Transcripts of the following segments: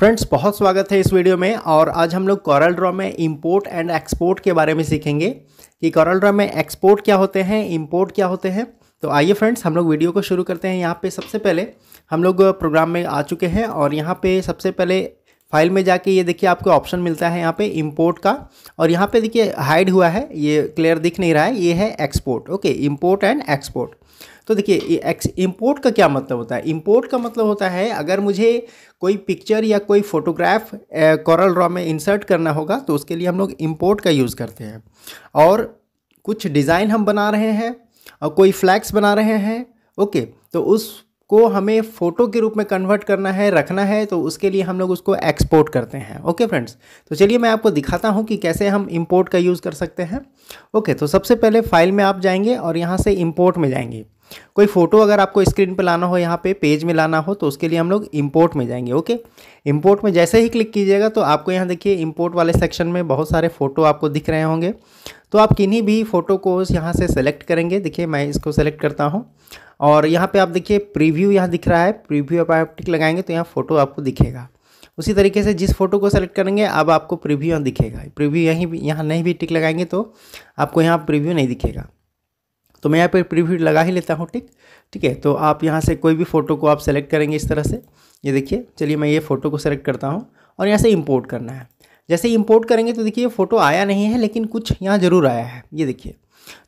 friends बहुत स्वागत है इस वीडियो में और आज हम लोग कॉरल ड्रॉ में इंपोर्ट एंड एक्सपोर्ट के बारे में सीखेंगे कि कॉरल ड्रॉ में एक्सपोर्ट क्या होते हैं इंपोर्ट क्या होते हैं तो आइए फ्रेंड्स हम लोग वीडियो को शुरू करते हैं यहाँ पे सबसे पहले हम लोग प्रोग्राम में आ चुके हैं और यहाँ पे सबसे पहले फाइल में जाके ये देखिए आपको ऑप्शन मिलता है यहाँ पे इंपोर्ट का और यहाँ पे देखिए हाइड हुआ है ये क्लियर दिख नहीं रहा है ये है export okay import and export तो देखिए एक्स इम्पोर्ट का क्या मतलब होता है इम्पोर्ट का मतलब होता है अगर मुझे कोई पिक्चर या कोई फ़ोटोग्राफ कॉरल रॉ में इंसर्ट करना होगा तो उसके लिए हम लोग इम्पोर्ट का यूज़ करते हैं और कुछ डिज़ाइन हम बना रहे हैं और कोई फ्लैक्स बना रहे हैं ओके तो उस को हमें फ़ोटो के रूप में कन्वर्ट करना है रखना है तो उसके लिए हम लोग उसको एक्सपोर्ट करते हैं ओके फ्रेंड्स तो चलिए मैं आपको दिखाता हूँ कि कैसे हम इम्पोर्ट का यूज़ कर सकते हैं ओके तो सबसे पहले फाइल में आप जाएंगे और यहाँ से इम्पोर्ट में जाएंगे कोई फ़ोटो अगर आपको स्क्रीन पर लाना हो यहाँ पे पेज में लाना हो तो उसके लिए हम लोग इम्पोर्ट में जाएंगे ओके इम्पोर्ट में जैसे ही क्लिक कीजिएगा तो आपको यहाँ देखिए इम्पोर्ट वाले सेक्शन में बहुत सारे फ़ोटो आपको दिख रहे होंगे तो आप किन्हीं भी फ़ोटो को यहाँ से सेलेक्ट करेंगे देखिए मैं इसको सेलेक्ट करता हूँ और यहाँ पे आप देखिए प्रीव्यू यहाँ दिख रहा है प्रीव्यू आप टिक लगाएंगे तो यहाँ फ़ोटो आपको दिखेगा उसी तरीके से जिस फोटो को सेलेक्ट करेंगे अब आपको प्रीव्यू यहाँ दिखेगा प्रीव्यू यहीं भी यहाँ नहीं भी टिक लगाएंगे तो आपको यहाँ प्रीव्यू नहीं दिखेगा तो मैं यहाँ पर प्रीव्यू लगा ही लेता हूँ टिक ठीक है तो आप यहाँ से कोई भी फ़ोटो को आप सेलेक्ट करेंगे इस तरह से ये देखिए चलिए मैं ये फ़ोटो को सेलेक्ट करता हूँ और यहाँ से इम्पोर्ट करना है जैसे इंपोर्ट करेंगे तो देखिए फ़ोटो आया नहीं है लेकिन कुछ यहाँ ज़रूर आया है ये देखिए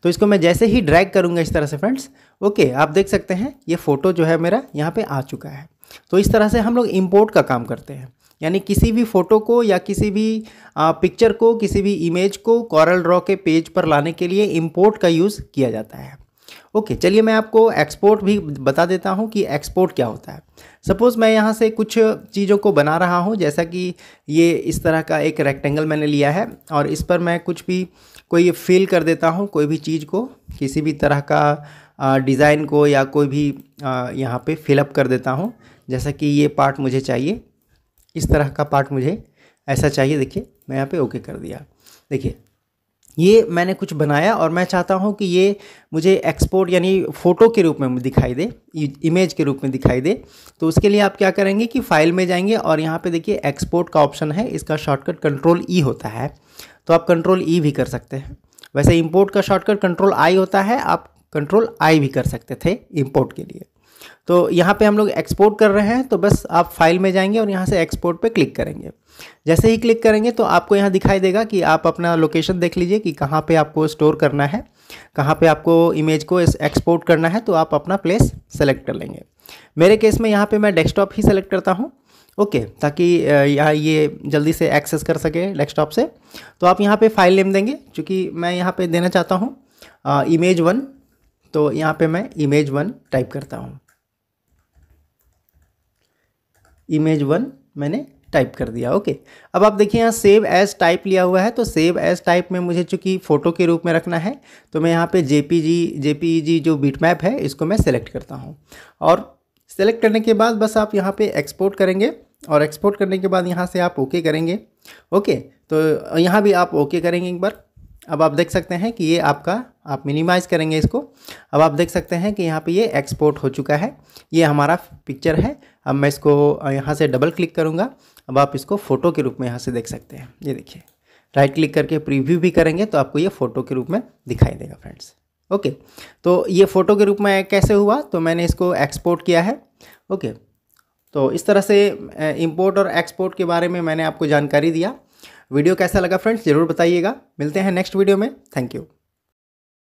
तो इसको मैं जैसे ही ड्रैग करूँगा इस तरह से फ्रेंड्स ओके आप देख सकते हैं ये फ़ोटो जो है मेरा यहाँ पर आ चुका है तो इस तरह से हम लोग इम्पोर्ट का काम करते हैं यानी किसी भी फ़ोटो को या किसी भी आ, पिक्चर को किसी भी इमेज को कॉरल ड्रॉ के पेज पर लाने के लिए इम्पोर्ट का यूज़ किया जाता है ओके चलिए मैं आपको एक्सपोर्ट भी बता देता हूँ कि एक्सपोर्ट क्या होता है सपोज़ मैं यहाँ से कुछ चीज़ों को बना रहा हूँ जैसा कि ये इस तरह का एक रेक्टेंगल मैंने लिया है और इस पर मैं कुछ भी कोई फिल कर देता हूँ कोई भी चीज़ को किसी भी तरह का डिज़ाइन को या कोई भी यहाँ पे फिलअप कर देता हूँ जैसा कि ये पार्ट मुझे चाहिए इस तरह का पार्ट मुझे ऐसा चाहिए देखिए मैं यहाँ पे ओके कर दिया देखिए ये मैंने कुछ बनाया और मैं चाहता हूँ कि ये मुझे एक्सपोर्ट यानी फ़ोटो के रूप में दिखाई दे इमेज के रूप में दिखाई दे तो उसके लिए आप क्या करेंगे कि फाइल में जाएंगे और यहाँ पे देखिए एक्सपोर्ट का ऑप्शन है इसका शॉर्टकट कंट्रोल ई होता है तो आप कंट्रोल ई e भी कर सकते हैं वैसे इम्पोर्ट का शॉर्टकट कंट्रोल आई होता है आप कंट्रोल आई भी कर सकते थे इम्पोर्ट के लिए तो यहाँ पे हम लोग एक्सपोर्ट कर रहे हैं तो बस आप फाइल में जाएंगे और यहाँ से एक्सपोर्ट पे क्लिक करेंगे जैसे ही क्लिक करेंगे तो आपको यहाँ दिखाई देगा कि आप अपना लोकेशन देख लीजिए कि कहाँ पे आपको स्टोर करना है कहाँ पे आपको इमेज को एक्सपोर्ट करना है तो आप अपना प्लेस सेलेक्ट कर लेंगे मेरे केस में यहाँ पर मैं डेस्कटॉप ही सेलेक्ट करता हूँ ओके okay, ताकि यहाँ ये जल्दी से एक्सेस कर सके डेस्कटॉप से तो आप यहाँ पे फाइल नेम देंगे क्योंकि मैं यहाँ पे देना चाहता हूँ इमेज वन तो यहाँ पे मैं इमेज वन टाइप करता हूँ इमेज वन मैंने टाइप कर दिया ओके अब आप देखिए यहाँ सेव एज टाइप लिया हुआ है तो सेव एज टाइप में मुझे चूंकि फ़ोटो के रूप में रखना है तो मैं यहाँ पे जेपीजी जेपीजी जो बीट मैप है इसको मैं सेलेक्ट करता हूँ और सेलेक्ट करने के बाद बस आप यहाँ पे एक्सपोर्ट करेंगे और एक्सपोर्ट करने के बाद यहाँ से आप ओके करेंगे ओके तो यहाँ भी आप ओके करेंगे एक बार अब आप देख सकते हैं कि ये आपका आप मिनिमाइज़ करेंगे इसको अब आप देख सकते हैं कि यहाँ पे ये एक्सपोर्ट हो चुका है ये हमारा पिक्चर है अब मैं इसको यहाँ से डबल क्लिक करूँगा अब आप इसको फ़ोटो के रूप में यहाँ से देख सकते हैं ये देखिए राइट क्लिक करके प्रीव्यू भी करेंगे तो आपको ये फ़ोटो के रूप में दिखाई देगा फ्रेंड्स ओके तो ये फ़ोटो के रूप में कैसे हुआ तो मैंने इसको एक्सपोर्ट किया है ओके तो इस तरह से इम्पोर्ट और एक्सपोर्ट के बारे में मैंने आपको जानकारी दिया वीडियो कैसा लगा फ्रेंड्स ज़रूर बताइएगा मिलते हैं नेक्स्ट वीडियो में थैंक यू